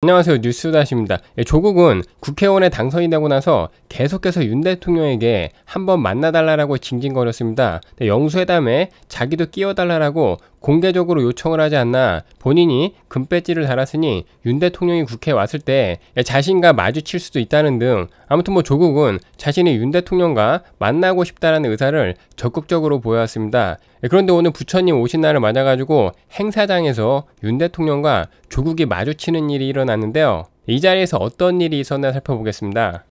안녕하세요 뉴스다시입니다. 예, 조국은 국회의원에 당선이 되고 나서 계속해서 윤 대통령에게 한번 만나달라고 징징거렸습니다. 영수회담에 자기도 끼워달라고 공개적으로 요청을 하지 않나 본인이 금배지를 달았으니 윤 대통령이 국회에 왔을 때 예, 자신과 마주칠 수도 있다는 등 아무튼 뭐 조국은 자신이 윤 대통령과 만나고 싶다라는 의사를 적극적으로 보여왔습니다. 예, 그런데 오늘 부처님 오신 날을 맞아가지고 행사장에서 윤 대통령과 조국이 마주치는 일이 일어났는데요. 이 자리에서 어떤 일이 있었나 살펴보겠습니다.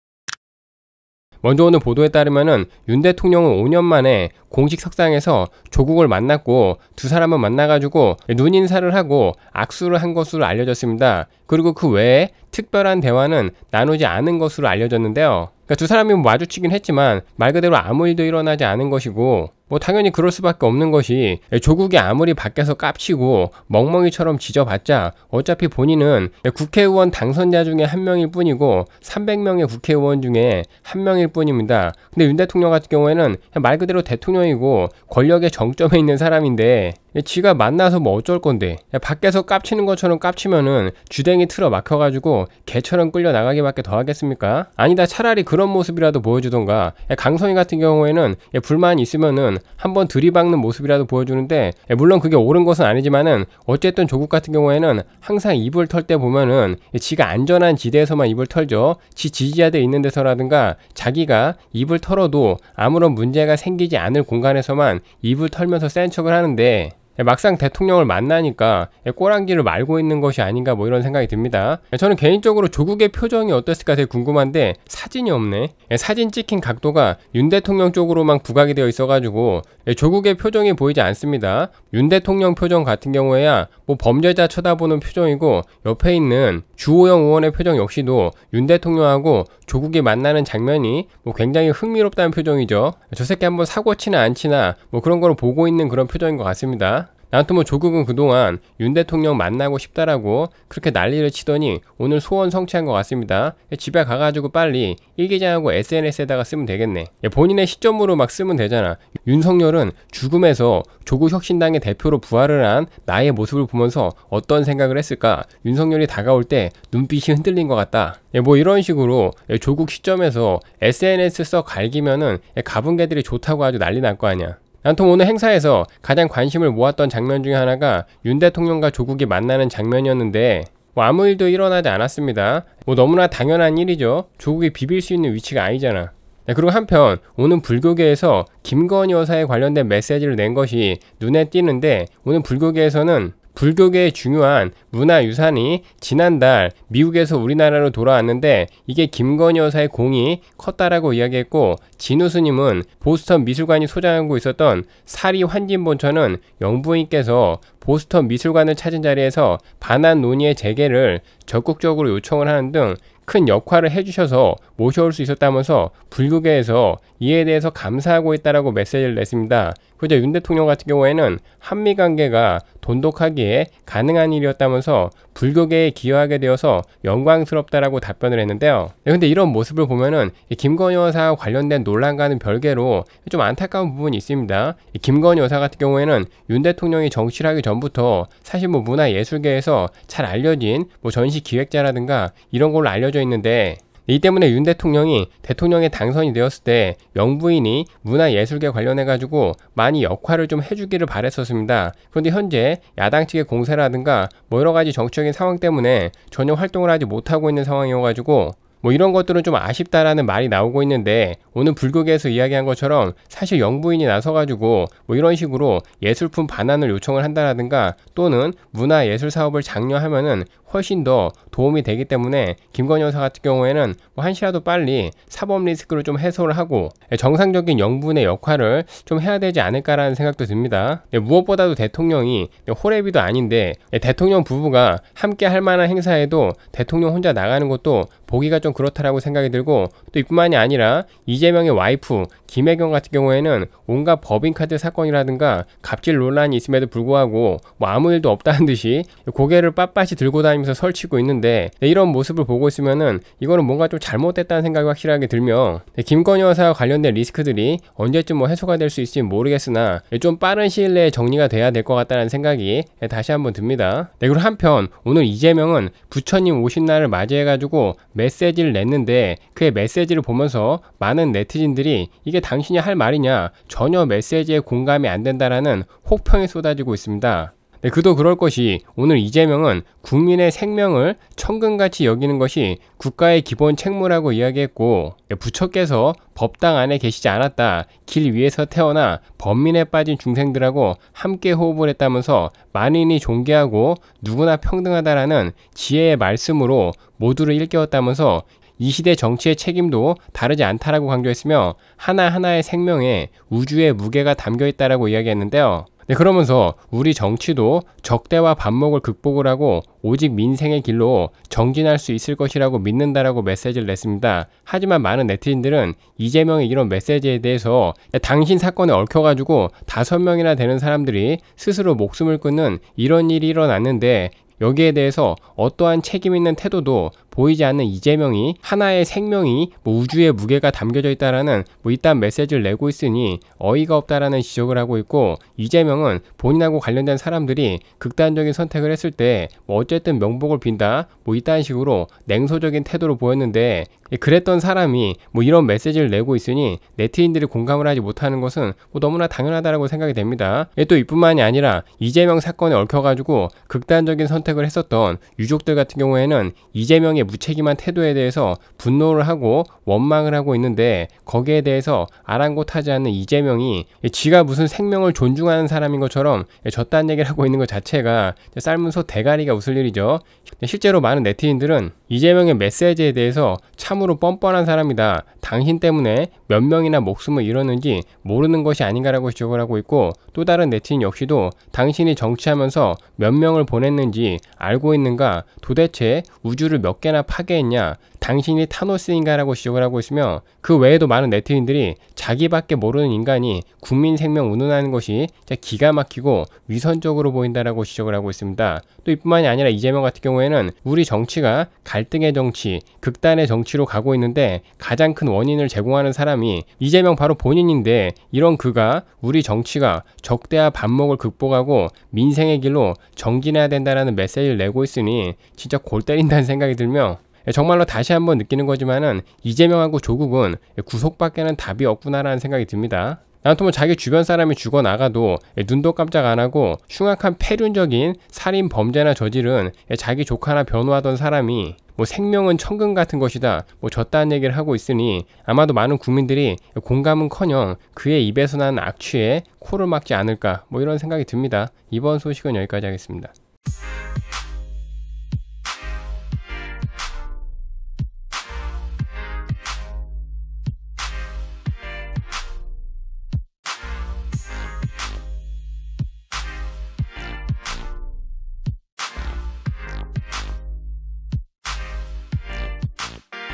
먼저 오늘 보도에 따르면윤 대통령은 5년 만에 공식 석상에서 조국을 만났고 두사람은 만나가지고 눈 인사를 하고 악수를 한 것으로 알려졌습니다. 그리고 그 외에 특별한 대화는 나누지 않은 것으로 알려졌는데요. 그러니까 두 사람이 뭐 마주치긴 했지만 말 그대로 아무 일도 일어나지 않은 것이고 뭐 당연히 그럴 수밖에 없는 것이 조국이 아무리 밖에서 깝치고 멍멍이처럼 지져봤자 어차피 본인은 국회의원 당선자 중에 한 명일 뿐이고 300명의 국회의원 중에 한 명일 뿐입니다. 근데 윤 대통령 같은 경우에는 말 그대로 대통령이고 권력의 정점에 있는 사람인데 지가 만나서 뭐 어쩔 건데 밖에서 깝치는 것처럼 깝치면은 주댕이 틀어 막혀가지고 개처럼 끌려 나가기밖에 더 하겠습니까? 아니다 차라리 그런 모습이라도 보여주던가 강성희 같은 경우에는 불만이 있으면은 보면 한번 들이박는 모습이라도 보여주는데 예, 물론 그게 옳은 것은 아니지만은 어쨌든 조국 같은 경우에는 항상 입을 털 때 보면은 지가 안전한 지대에서만 입을 털죠. 지 지지자들 있는 데서라든가 자기가 입을 털어도 아무런 문제가 생기지 않을 공간에서만 입을 털면서 센 척을 하는데 예, 막상 대통령을 만나니까 예, 꼬랑기를 말고 있는 것이 아닌가 뭐 이런 생각이 듭니다. 예, 저는 개인적으로 조국의 표정이 어땠을까 되게 궁금한데 사진이 없네. 사진 찍힌 각도가 윤 대통령 쪽으로만 부각이 되어 있어가지고 조국의 표정이 보이지 않습니다. 윤 대통령 표정 같은 경우에야 뭐 범죄자 쳐다보는 표정이고 옆에 있는 주호영 의원의 표정 역시도 윤 대통령하고 조국이 만나는 장면이 뭐 굉장히 흥미롭다는 표정이죠. 저 새끼 한번 사고 치나 안 치나 뭐 그런 걸 보고 있는 그런 표정인 것 같습니다. 아무튼 뭐 조국은 그동안 윤 대통령 만나고 싶다라고 그렇게 난리를 치더니 오늘 소원 성취한 것 같습니다. 예, 집에 가가지고 빨리 일기장하고 SNS에다가 쓰면 되겠네. 예, 본인의 시점으로 막 쓰면 되잖아. 윤석열은 죽음에서 조국 혁신당의 대표로 부활을 한 나의 모습을 보면서 어떤 생각을 했을까? 윤석열이 다가올 때 눈빛이 흔들린 것 같다. 예, 뭐 이런 식으로 조국 시점에서 SNS 써 갈기면은 가분개들이 좋다고 아주 난리 날 거 아니야. 난통 오늘 행사에서 가장 관심을 모았던 장면 중 하나가 윤 대통령과 조국이 만나는 장면이었는데 뭐 아무 일도 일어나지 않았습니다. 뭐 너무나 당연한 일이죠. 조국이 비빌 수 있는 위치가 아니잖아. 네, 그리고 한편 오늘 불교계에서 김건희 여사에 관련된 메시지를 낸 것이 눈에 띄는데 오늘 불교계에서는 불교계의 중요한 문화유산이 지난달 미국에서 우리나라로 돌아왔는데 이게 김건희 여사의 공이 컸다라고 이야기했고 진우 스님은 보스턴 미술관이 소장하고 있었던 사리 환진본처는 영부인께서 보스턴 미술관을 찾은 자리에서 반환 논의의 재개를 적극적으로 요청을 하는 등 큰 역할을 해주셔서 모셔올 수 있었다면서 불교계에서 이에 대해서 감사하고 있다라고 메시지를 냈습니다. 그저 윤 대통령 같은 경우에는 한미 관계가 돈독하기에 가능한 일이었다면서 불교계에 기여하게 되어서 영광스럽다라고 답변을 했는데요. 네, 근데 이런 모습을 보면은 김건희 여사와 관련된 논란과는 별개로 좀 안타까운 부분이 있습니다. 김건희 여사 같은 경우에는 윤 대통령이 정치를 하기 전부터 사실 뭐 문화예술계에서 잘 알려진 뭐 전시 기획자라든가 이런 걸로 알려져 있는데 이 때문에 윤 대통령이 대통령에 당선이 되었을 때 영부인이 문화예술계 관련해가지고 많이 역할을 좀 해주기를 바랬었습니다. 그런데 현재 야당 측의 공세라든가 뭐 여러가지 정치적인 상황 때문에 전혀 활동을 하지 못하고 있는 상황이어가지고 뭐 이런 것들은 좀 아쉽다라는 말이 나오고 있는데 오늘 불교계에서 이야기한 것처럼 사실 영부인이 나서가지고 뭐 이런 식으로 예술품 반환을 요청을 한다라든가 또는 문화 예술 사업을 장려하면은 훨씬 더 도움이 되기 때문에 김건희 여사 같은 경우에는 뭐 한시라도 빨리 사법 리스크를 좀 해소를 하고 예, 정상적인 영부인의 역할을 좀 해야 되지 않을까라는 생각도 듭니다. 네, 무엇보다도 대통령이 네, 호레비도 아닌데 네, 대통령 부부가 함께 할 만한 행사에도 대통령 혼자 나가는 것도 보기가 좀 그렇다라고 생각이 들고 또 이뿐만이 아니라 이재명의 와이프 김혜경 같은 경우에는 온갖 법인카드 사건이라든가 갑질 논란이 있음에도 불구하고 뭐 아무 일도 없다는 듯이 고개를 빳빳이 들고 다니면서 설치고 있는데 네, 이런 모습을 보고 있으면은 이거는 뭔가 좀 잘못됐다는 생각이 확실하게 들며 네, 김건희 여사와 관련된 리스크들이 언제쯤 뭐 해소가 될 수 있을지 모르겠으나 네, 좀 빠른 시일 내에 정리가 돼야 될 것 같다는 생각이 다시 한번 듭니다. 네, 그리고 한편 오늘 이재명은 부처님 오신 날을 맞이해가지고 메시지 메시를 냈는데 그의 메시지를 보면서 많은 네티즌들이 이게 당신이 할 말이냐 전혀 메시지에 공감이 안 된다라는 혹평이 쏟아지고 있습니다. 네, 그도 그럴 것이 오늘 이재명은 국민의 생명을 천금같이 여기는 것이 국가의 기본 책무라고 이야기했고 네, 부처께서 법당 안에 계시지 않았다. 길 위에서 태어나 범민에 빠진 중생들하고 함께 호흡을 했다면서 만인이 존귀하고 누구나 평등하다라는 지혜의 말씀으로 모두를 일깨웠다면서 이 시대 정치의 책임도 다르지 않다라고 강조했으며 하나하나의 생명에 우주의 무게가 담겨 있다라고 이야기했는데요. 네, 그러면서 우리 정치도 적대와 반목을 극복을 하고 오직 민생의 길로 정진할 수 있을 것이라고 믿는다라고 메시지를 냈습니다. 하지만 많은 네티즌들은 이재명의 이런 메시지에 대해서 당신 사건에 얽혀가지고 다섯 명이나 되는 사람들이 스스로 목숨을 끊는 이런 일이 일어났는데 여기에 대해서 어떠한 책임 있는 태도도 보이지 않는 이재명이 하나의 생명이 뭐 우주의 무게가 담겨져 있다라는 뭐 이딴 메시지를 내고 있으니 어이가 없다라는 지적을 하고 있고 이재명은 본인하고 관련된 사람들이 극단적인 선택을 했을 때뭐 어쨌든 명복을 빈다 뭐 이딴 식으로 냉소적인 태도로 보였는데 그랬던 사람이 뭐 이런 메시지를 내고 있으니 네티인들이 공감을 하지 못하는 것은 뭐 너무나 당연하다라고 생각이 됩니다. 예, 또 이뿐만이 아니라 이재명 사건에 얽혀가지고 극단적인 선택을 했었던 유족들 같은 경우에는 이재명의 무책임한 태도에 대해서 분노를 하고 원망을 하고 있는데 거기에 대해서 아랑곳하지 않는 이재명이 지가 무슨 생명을 존중하는 사람인 것처럼 저딴 얘기를 하고 있는 것 자체가 삶은 소 대가리가 웃을 일이죠. 실제로 많은 네티즌들은 이재명의 메시지에 대해서 참으로 뻔뻔한 사람이다. 당신 때문에 몇 명이나 목숨을 잃었는지 모르는 것이 아닌가라고 지적을 하고 있고 또 다른 네티즌 역시도 당신이 정치하면서 몇 명을 보냈는지 알고 있는가 도대체 우주를 몇 개나 파괴했냐 당신이 타노스인가라고 지적을 하고 있으며 그 외에도 많은 네티즌들이 자기밖에 모르는 인간이 국민 생명 운운하는 것이 진짜 기가 막히고 위선적으로 보인다라고 지적을 하고 있습니다. 또 이뿐만이 아니라 이재명 같은 경우에는 우리 정치가 갈등의 정치, 극단의 정치로 가고 있는데 가장 큰 원인을 제공하는 사람이 이재명 바로 본인인데 이런 그가 우리 정치가 적대와 반목을 극복하고 민생의 길로 정진해야 된다라는 메시지를 내고 있으니 진짜 골 때린다는 생각이 들며 예, 정말로 다시 한번 느끼는 거지만은 이재명하고 조국은 구속밖에는 답이 없구나라는 생각이 듭니다. 아무튼 뭐 자기 주변 사람이 죽어나가도 예, 눈도 깜짝 안 하고 흉악한 폐륜적인 살인 범죄나 저질은 예, 자기 조카나 변호하던 사람이 뭐 생명은 천금 같은 것이다 뭐 저딴 얘기를 하고 있으니 아마도 많은 국민들이 공감은커녕 그의 입에서 난 악취에 코를 막지 않을까 뭐 이런 생각이 듭니다 이번 소식은 여기까지 하겠습니다.